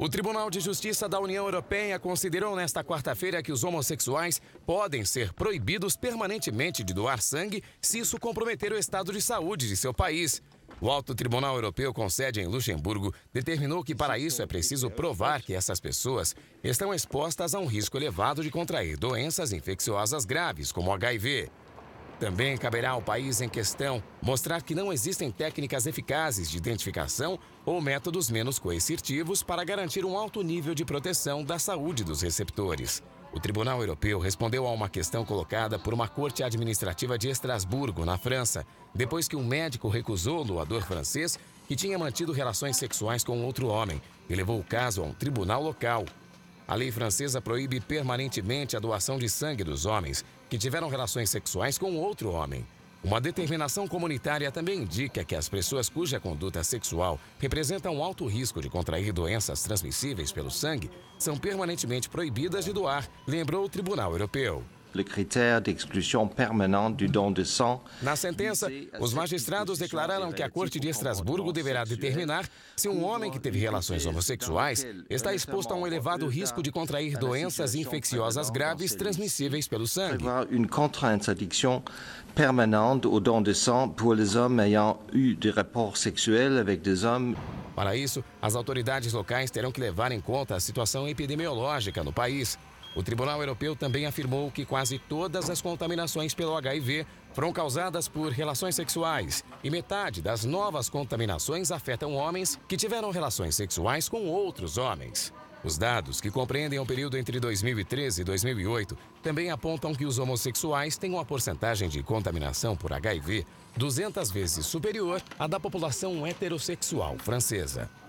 O Tribunal de Justiça da União Europeia considerou nesta quarta-feira que os homossexuais podem ser proibidos permanentemente de doar sangue se isso comprometer o estado de saúde de seu país. O Alto Tribunal Europeu, com sede em Luxemburgo, determinou que para isso é preciso provar que essas pessoas estão expostas a um risco elevado de contrair doenças infecciosas graves, como HIV. Também caberá ao país em questão mostrar que não existem técnicas eficazes de identificação ou métodos menos coercitivos para garantir um alto nível de proteção da saúde dos receptores. O Tribunal Europeu respondeu a uma questão colocada por uma corte administrativa de Estrasburgo, na França, depois que um médico recusou o doador francês que tinha mantido relações sexuais com outro homem e levou o caso a um tribunal local, a lei francesa proíbe permanentemente a doação de sangue dos homens que tiveram relações sexuais com outro homem. Uma determinação comunitária também indica que as pessoas cuja conduta sexual representa um alto risco de contrair doenças transmissíveis pelo sangue são permanentemente proibidas de doar, lembrou o Tribunal Europeu. Na sentença, os magistrados declararam que a Corte de Estrasburgo deverá determinar se um homem que teve relações homossexuais está exposto a um elevado risco de contrair doenças infecciosas graves transmissíveis pelo sangue. Para isso, as autoridades locais terão que levar em conta a situação epidemiológica no país o Tribunal Europeu também afirmou que quase todas as contaminações pelo HIV foram causadas por relações sexuais e metade das novas contaminações afetam homens que tiveram relações sexuais com outros homens. Os dados, que compreendem o período entre 2013 e 2008, também apontam que os homossexuais têm uma porcentagem de contaminação por HIV 200 vezes superior à da população heterossexual francesa.